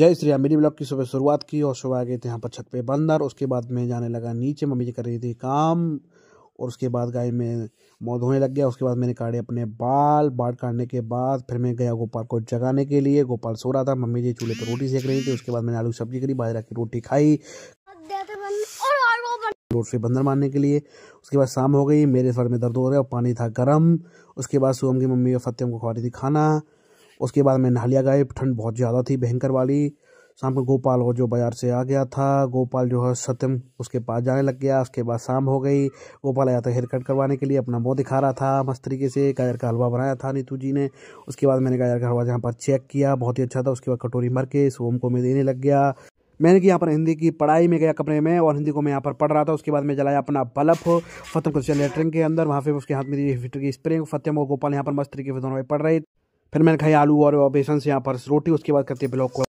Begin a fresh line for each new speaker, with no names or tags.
जय Shri Ram mini blog की सुबह शुरुआत की और सुबह आ गए थे यहाँ पर छत पे बंदर उसके बाद मैं जाने लगा नीचे मम्मी जी कर रही थी काम और उसके बाद गाय में मौत होने लग गया उसके बाद मैंने काटे अपने बाल बाढ़ काटने के बाद फिर मैं गया गोपाल को जगाने के लिए गोपाल सो रहा था मम्मी जी चूल्हे पर रोटी सेक रही थी उसके बाद मैंने आलू सब्जी करी बाजरा की रोटी खाई रोड से बंदर मारने के लिए उसके बाद शाम हो गई मेरे सर में दर्द हो रहा है और पानी था गर्म उसके बाद सुबह की मम्मी और फतेम को खा रही थी खाना उसके बाद मैं नहलिया गए ठंड बहुत ज़्यादा थी भयंकर वाली शाम को गोपाल वो जो बाज़ार से आ गया था गोपाल जो है सत्यम उसके पास जाने लग गया उसके बाद शाम हो गई गोपाल आया था तो हेयर कट करवाने के लिए अपना मुँह दिखा रहा था मस्त तरीके से गाजर का हलवा बनाया था नीतू जी ने उसके बाद मैंने गाजर का हलवा जहाँ पर चेक किया बहुत ही अच्छा था उसके बाद कटोरी भर के सोम को मैं देने लग गया मैंने कि यहाँ पर हिंदी की पढ़ाई में गया कपड़े में और हिंदी को मैं यहाँ पर पढ़ रहा था उसके बाद मैं जलाया अपना बल्ब फतम को चले के अंदर वहाँ पे उसके हाथ में स्प्रिंग फतेम और गोपाल यहाँ पर मस्त तरीके से दोनों पढ़ रहे फिर मैंने खाई आलू और बेसन से यहाँ पर रोटी उसके बाद करते ब्लॉग को